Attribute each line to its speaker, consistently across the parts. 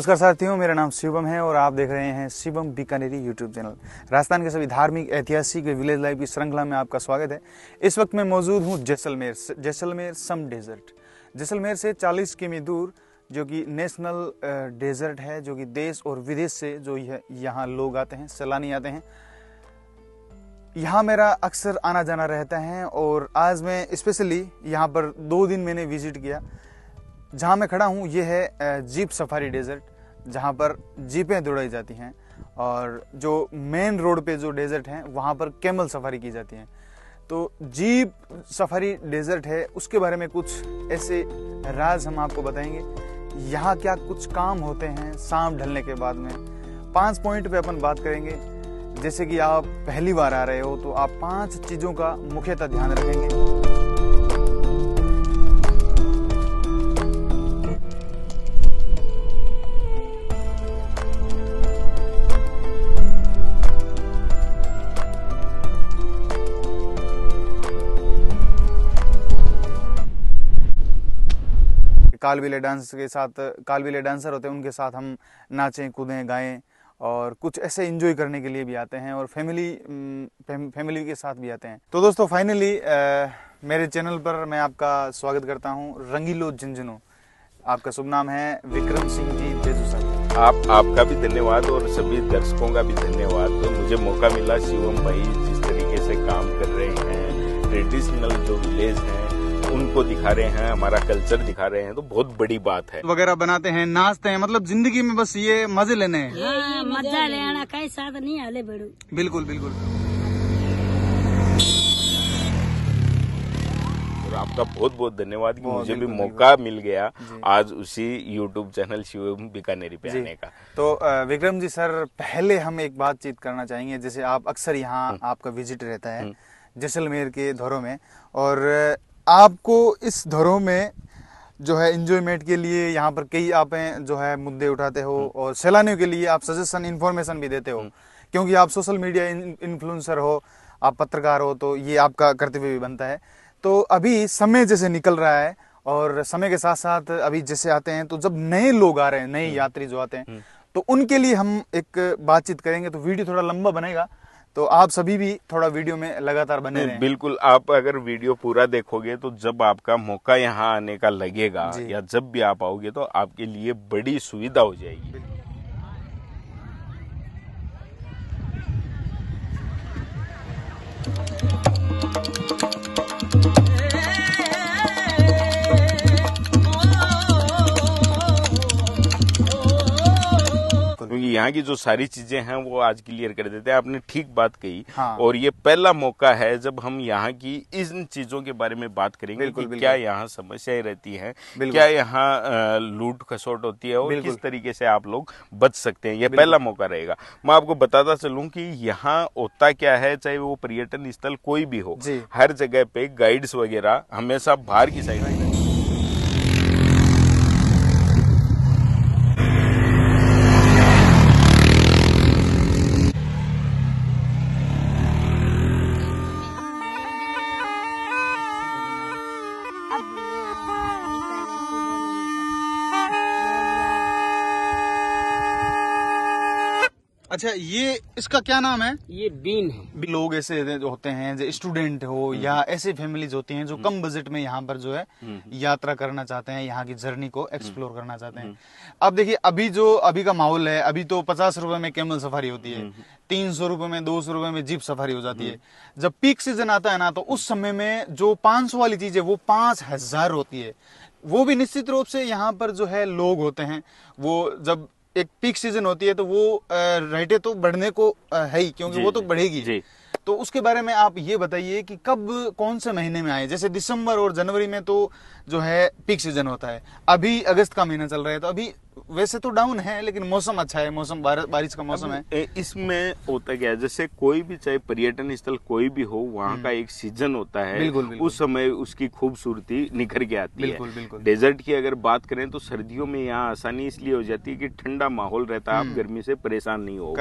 Speaker 1: नमस्कार साथियों मेरा नाम शिवम है और आप देख रहे हैं शिवम बीकानेरी यूट्यूब चैनल राजस्थान के सभी धार्मिक ऐतिहासिक विलेज लाइफ की श्रृंखला में आपका स्वागत है इस वक्त मैं मौजूद हूँ जैसलमेर जैसलमेर सम डेजर्ट जैसलमेर से 40 किमी दूर जो कि नेशनल डेजर्ट है जो कि देश और विदेश से जो यहाँ लोग आते हैं सैलानी आते हैं यहाँ मेरा अक्सर आना जाना रहता है और आज मैं स्पेशली यहाँ पर दो दिन मैंने विजिट किया जहाँ मैं खड़ा हूँ ये है जीप सफारी डेजर्ट जहाँ पर जीपें दौड़ाई जाती हैं और जो मेन रोड पे जो डेजर्ट हैं वहाँ पर कैमल सफारी की जाती हैं तो जीप सफारी डेजर्ट है उसके बारे में कुछ ऐसे राज हम आपको बताएंगे यहाँ क्या कुछ काम होते हैं सांप ढलने के बाद में पांच पॉइंट पे अपन बात करेंगे जैसे कि आप पहली बार आ रहे हो तो आप पांच चीज़ों का मुख्यतः ध्यान रखेंगे कालबिले डांस के साथ कालबिले डांसर होते हैं उनके साथ हम नाचें कूदें गाएं और कुछ ऐसे इन्जॉय करने के लिए भी आते हैं और फैमिली फैमिली mm, के साथ भी आते हैं तो दोस्तों फाइनली मेरे चैनल पर मैं आपका स्वागत करता हूँ रंगीलो झुंझुनू आपका शुभ नाम है विक्रम सिंह जी बेजूसा
Speaker 2: आप आपका भी धन्यवाद और सभी दर्शकों का भी धन्यवाद तो मुझे मौका मिला शिवम भाई जिस तरीके से काम कर रहे हैं ट्रेडिशनल जो विलेज हैं उनको दिखा रहे हैं हमारा कल्चर दिखा रहे हैं तो बहुत बड़ी बात है
Speaker 1: वगैरह बनाते हैं नाचते हैं मतलब जिंदगी में बस ये मजे लेने हैं हाँ, मजा लेना कई साथ नहीं आले बड़ू बिल्कुल बिल्कुल आपका बहुत
Speaker 2: बहुत धन्यवाद कि मुझे भी मौका मिल गया आज उसी यूट्यूब चैनल शिवम बीकानेरी
Speaker 1: पे आने का तो विक्रम जी सर पहले हम एक बातचीत करना चाहेंगे जैसे आप अक्सर यहाँ हम्म। आपका विजिट रहता है हम्म। जैसलमेर के धोरों में और आपको इस धरोह में जो है इंजॉयमेंट के लिए यहाँ पर कई आप जो है मुद्दे उठाते हो हम्म। और सैलानियों के लिए आप सजेशन इन्फॉर्मेशन भी देते हो हम्म। क्योंकि आप सोशल मीडिया इन्फ्लुएंसर हो आप पत्रकार हो तो ये आपका कर्तव्य भी बनता है तो अभी समय जैसे निकल रहा है और समय के साथ साथ अभी जैसे आते हैं तो जब नए लोग आ रहे हैं नए हम्म। यात्री जो आते हैं तो उनके लिए हम एक बातचीत करेंगे तो वीडियो थोड़ा लंबा बनेगा तो आप सभी भी थोड़ा वीडियो में लगातार बने रहें
Speaker 2: बिल्कुल आप अगर वीडियो पूरा देखोगे तो जब आपका मौका यहाँ आने का लगेगा या जब भी आप आओगे तो आपके लिए बड़ी सुविधा हो जाएगी Thank you. क्योंकि यहाँ की जो सारी चीजें हैं वो आज क्लियर कर देते हैं आपने ठीक बात कही हाँ। और ये पहला मौका है जब हम यहाँ की इन चीजों के बारे में बात करेंगे बिल्कुल, कि क्या यहाँ समस्याएं रहती हैं क्या यहाँ लूट खसोट होती है और किस तरीके से आप लोग बच सकते हैं यह पहला मौका रहेगा मैं आपको बताता चलूँ की यहाँ होता क्या है चाहे वो पर्यटन स्थल कोई भी हो हर जगह पे गाइड्स वगैरह हमेशा बाहर की साइड Bye.
Speaker 1: अच्छा ये इसका क्या नाम है ये बीन है लोग ऐसे होते हैं स्टूडेंट हो हम्म। या ऐसे फैमिलीज होती हैं जो हम्म। कम बजट में यहाँ पर जो है हम्म, यात्रा करना चाहते हैं यहाँ की जर्नी को एक्सप्लोर करना चाहते हैं अब देखिए अभी जो अभी का माहौल है अभी तो पचास रुपए में कैमल सफारी होती है तीन सौ रुपए में दो सौ रुपए में जीप सफारी हो जाती है जब पीक सीजन आता है ना तो उस समय में जो पांच सौ वाली चीज है वो पांच हजार होती है वो भी निश्चित रूप से यहाँ पर जो है लोग होते हैं वो जब एक पीक सीजन होती है तो वो रेटे तो बढ़ने को है ही क्योंकि वो तो बढ़ेगी जी तो उसके बारे में आप ये बताइए कि कब कौन से महीने में आए जैसे दिसंबर और जनवरी में तो जो है पीक सीजन होता है अभी अगस्त का महीना चल रहा है तो अभी वैसे तो डाउन है लेकिन मौसम अच्छा है मौसम बारिश का मौसम है इसमें
Speaker 2: होता क्या है जैसे कोई भी चाहे पर्यटन स्थल कोई भी हो वहाँ हम्म। का एक सीजन होता है बिल्कुल, बिल्कुल। उस समय उसकी खूबसूरती निखर के आती बिल्कुल, है बिल्कुल। डेजर्ट की अगर बात करें तो सर्दियों में यहाँ आसानी इसलिए हो जाती है की ठंडा माहौल रहता है आप हम्म। गर्मी से परेशान नहीं हो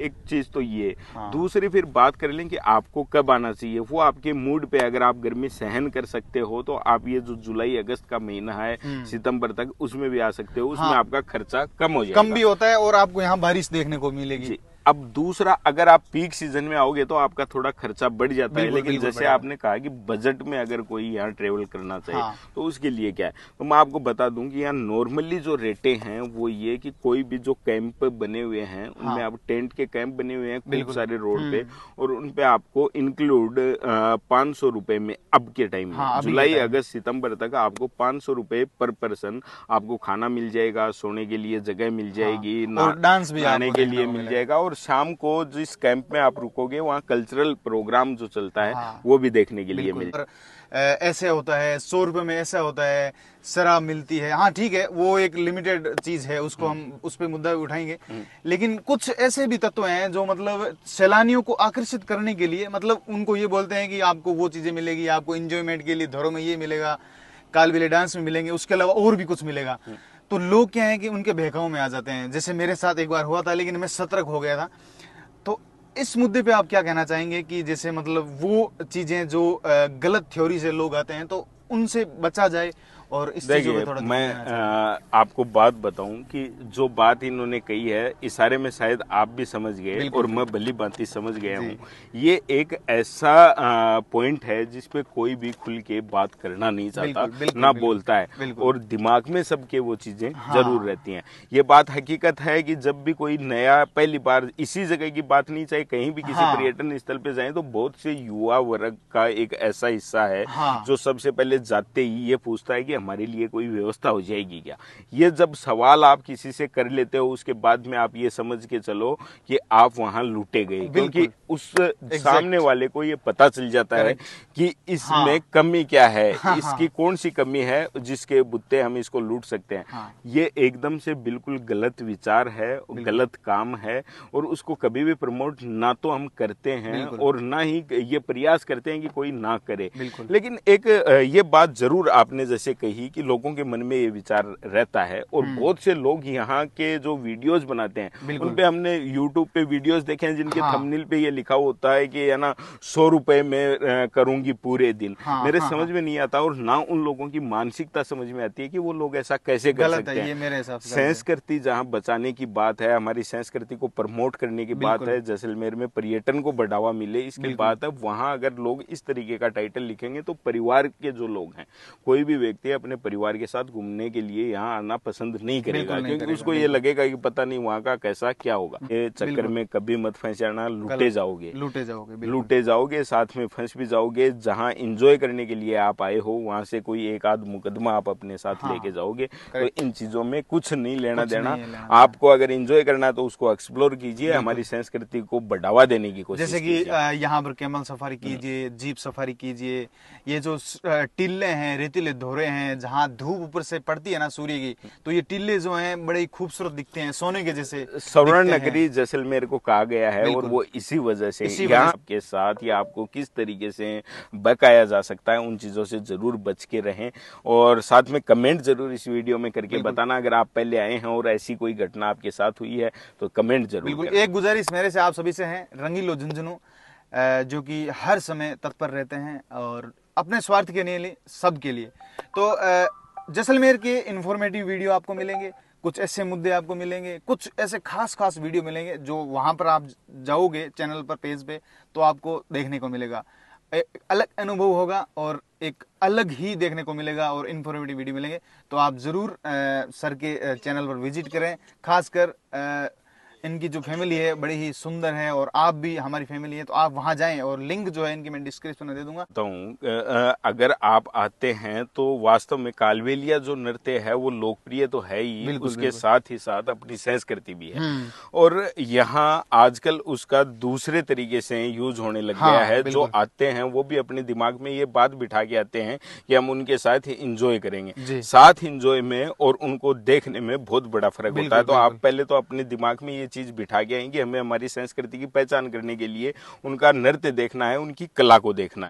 Speaker 2: एक चीज तो ये हाँ। दूसरी फिर बात कर लें कि आपको कब आना चाहिए वो आपके मूड पे अगर आप गर्मी सहन कर सकते हो तो आप ये जो जुलाई अगस्त का महीना है हम्म। सितंबर तक उसमें भी आ सकते हो उसमें हाँ। आपका खर्चा कम हो जाएगा कम भी
Speaker 1: होता है और आपको यहाँ बारिश देखने को मिलेगी
Speaker 2: अब दूसरा अगर आप पीक सीजन में आओगे तो आपका थोड़ा खर्चा बढ़ जाता है लेकिन जैसे आपने कहा कि बजट में अगर कोई यहाँ ट्रेवल करना चाहे हाँ। तो उसके लिए क्या है तो मैं आपको बता दूं कि यहाँ नॉर्मली जो रेटे हैं वो ये कि कोई भी जो कैंप बने हुए हैं हाँ। उनमें आप टेंट के कैंप बने हुए हैं खूब सारे रोड पे हम्म। और उनपे आपको इंक्लूड पांच सौ रुपए में अब के टाइम में हाँ, जुलाई अगस्त सितंबर तक आपको पांच सौ रुपए पर पर्सन आपको खाना मिल जाएगा सोने के लिए जगह मिल हाँ। जाएगी डांस भी आने के लिए मिल जाएगा और शाम को जिस कैंप में आप रुकोगे वहाँ कल्चरल प्रोग्राम जो चलता है हाँ। वो भी देखने के लिए मिलता
Speaker 1: है ऐसे होता है सौ रुपये में ऐसा होता है शराब मिलती है हाँ ठीक है वो एक लिमिटेड चीज है उसको हम्म। हम उस पर मुद्दा उठाएंगे हम्म। लेकिन कुछ ऐसे भी तत्व हैं जो मतलब सैलानियों को आकर्षित करने के लिए मतलब उनको ये बोलते हैं कि आपको वो चीजें मिलेगी आपको इंजॉयमेंट के लिए धरो में ये मिलेगा कालबिले डांस में मिलेंगे उसके अलावा और भी कुछ मिलेगा हम्म। तो लोग क्या है कि उनके बहकाव में आ जाते हैं जैसे मेरे साथ एक बार हुआ था लेकिन मैं सतर्क हो गया था तो इस मुद्दे पे आप क्या कहना चाहेंगे कि जैसे मतलब वो चीज़ें जो गलत थ्योरी से लोग आते हैं तो उनसे बचा जाए और इस चीजों थोड़ा मैं
Speaker 2: आ, आपको बात बताऊं कि जो बात इन्होंने कही है इशारे में शायद आप भी समझ गए और मैं भली बात समझ गया हूँ ये एक ऐसा पॉइंट है जिसपे कोई भी खुल के बात करना नहीं चाहता ना बोलता है और दिमाग में सबके वो चीजें हाँ। जरूर रहती हैं ये बात हकीकत है कि जब भी कोई नया पहली बार इसी जगह की बात नहीं चाहे कहीं भी किसी हाँ। पर्यटन स्थल पे जाए तो बहुत से युवा वर्ग का एक ऐसा हिस्सा है हाँ। जो सबसे पहले जाते ही ये पूछता है कि हमारे लिए कोई व्यवस्था हो जाएगी क्या ये जब सवाल आप किसी से कर लेते हो उसके बाद में आप ये समझ के चलो कि आप वहां लूटे गए क्योंकि उस सामने वाले को ये पता चल जाता है कि इसमें हाँ। कमी क्या है हाँ, हाँ, इसकी कौन सी कमी है जिसके बुत्ते हम इसको लूट सकते हैं हाँ। ये एकदम से बिल्कुल गलत विचार है गलत काम है और उसको कभी भी प्रमोट ना तो हम करते हैं और ना ही ये प्रयास करते हैं कि कोई ना करे लेकिन एक ये बात जरूर आपने जैसे कही ही कि लोगों के मन में ये विचार रहता है और हम्म। बहुत से लोग यहाँ के जो वीडियोस बनाते हैं उन पे हमने यूट्यूब पे वीडियोस देखे हैं जिनके हाँ। थंबनेल पे ये लिखा होता है कि ना सौ रुपए में करूंगी पूरे दिन हाँ, मेरे हाँ, हाँ, समझ में नहीं आता और ना उन लोगों की मानसिकता समझ में आती है कि वो लोग ऐसा कैसे कर सकते हैं
Speaker 1: संस्कृति
Speaker 2: जहाँ बचाने की बात है हमारी संस्कृति को प्रमोट करने की बात है जैसलमेर में पर्यटन को बढ़ावा मिले इसकी बात है वहाँ अगर लोग इस तरीके का टाइटल लिखेंगे तो परिवार के जो लोग हैं कोई भी व्यक्ति अपने परिवार के साथ घूमने के लिए यहाँ आना पसंद नहीं करेगा नहीं क्योंकि उसको ये लगेगा कि पता नहीं वहाँ का कैसा क्या होगा ये चक्कर में कभी मत फंस जाना लूटे जाओगे
Speaker 1: लूटे जाओगे
Speaker 2: लूटे जाओगे साथ में फंस भी जाओगे जहाँ इंजॉय करने के लिए आप आए हो वहाँ से कोई एक आध मुकदमा आप अपने साथ हाँ। लेके जाओगे तो इन चीजों में कुछ नहीं लेना देना आपको अगर इंजॉय करना है तो उसको एक्सप्लोर कीजिए हमारी संस्कृति को बढ़ावा देने की कोशिश जैसे की
Speaker 1: यहाँ पर कैमल सफारी हम्म। कीजिए जीप सफारी कीजिए ये जो टिल्ले हैं रेतीले धोरे हैं हैं जहाँ धूप ऊपर से पड़ती है ना सूर्य की तो ये टिल्ले जो हैं बड़े ही खूबसूरत दिखते हैं सोने के जैसे सवर्ण नगरी
Speaker 2: जैसलमेर को कहा गया है और वो इसी वजह से इसी यहाँ आपके साथ या आपको किस तरीके से बकाया जा सकता है उन चीज़ों से ज़रूर बच के रहें और साथ में कमेंट ज़रूर इस वीडियो में करके बताना अगर आप पहले आए हैं और ऐसी कोई घटना आपके साथ हुई है तो कमेंट जरूर बिल्कुल
Speaker 1: एक गुजारिश मेरे से आप सभी से है रंगीलो झुंझुनू जो कि हर समय तत्पर रहते हैं और अपने स्वार्थ के लिए सब के लिए तो जैसलमेर के इन्फॉर्मेटिव वीडियो आपको मिलेंगे कुछ ऐसे मुद्दे आपको मिलेंगे कुछ ऐसे खास खास वीडियो मिलेंगे जो वहाँ पर आप जाओगे चैनल पर पेज पे तो आपको देखने को मिलेगा एक अलग अनुभव होगा और एक अलग ही देखने को मिलेगा और इन्फॉर्मेटिव वीडियो मिलेंगे तो आप ज़रूर सर के चैनल पर विजिट करें खासकर इनकी जो फैमिली है बड़ी ही सुंदर है और आप भी हमारी फैमिली है तो आप वहाँ जाएं और लिंक जो है इनकी मैं डिस्क्रिप्शन में दे दूंगा
Speaker 2: तो अगर आप आते हैं तो वास्तव में कालवेलिया जो नृत्य है वो लोकप्रिय तो है ही बिल्कुल, उसके बिल्कुल। साथ ही साथ अपनी संस्कृति भी है हम्म। और यहाँ आजकल उसका दूसरे तरीके से यूज होने लग गया हाँ, है जो आते हैं वो भी अपने दिमाग में ये बात बिठा के आते हैं कि हम उनके साथ इंजॉय करेंगे साथ इंजॉय में और उनको देखने में बहुत बड़ा फर्क होता है तो आप पहले तो अपने दिमाग में ये चीज़ बिठा के आएंगे हमें हमारी संस्कृति की पहचान करने के लिए उनका नृत्य देखना है उनकी कला को देखना है